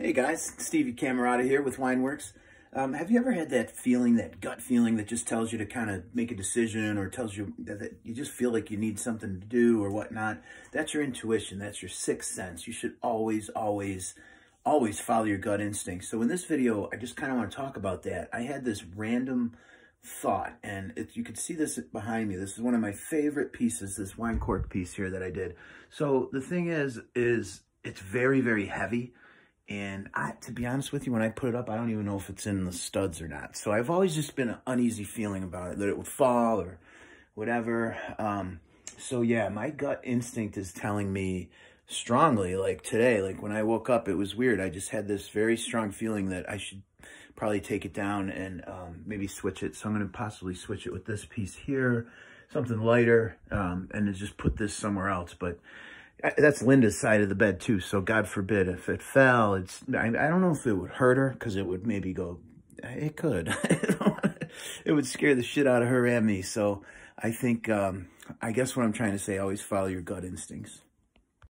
Hey guys, Stevie Camerata here with Wineworks. Um, have you ever had that feeling, that gut feeling that just tells you to kind of make a decision or tells you that you just feel like you need something to do or whatnot? That's your intuition. That's your sixth sense. You should always, always, always follow your gut instinct. So in this video, I just kind of want to talk about that. I had this random thought and you can see this behind me. This is one of my favorite pieces, this wine cork piece here that I did. So the thing is, is it's very, very heavy. And I, to be honest with you, when I put it up, I don't even know if it's in the studs or not. So I've always just been an uneasy feeling about it, that it would fall or whatever. Um, so yeah, my gut instinct is telling me strongly, like today, like when I woke up, it was weird. I just had this very strong feeling that I should probably take it down and um, maybe switch it. So I'm going to possibly switch it with this piece here, something lighter, um, and just put this somewhere else. But that's Linda's side of the bed too. So God forbid if it fell, it's, I, I don't know if it would hurt her because it would maybe go, it could, it would scare the shit out of her and me. So I think, um, I guess what I'm trying to say, always follow your gut instincts.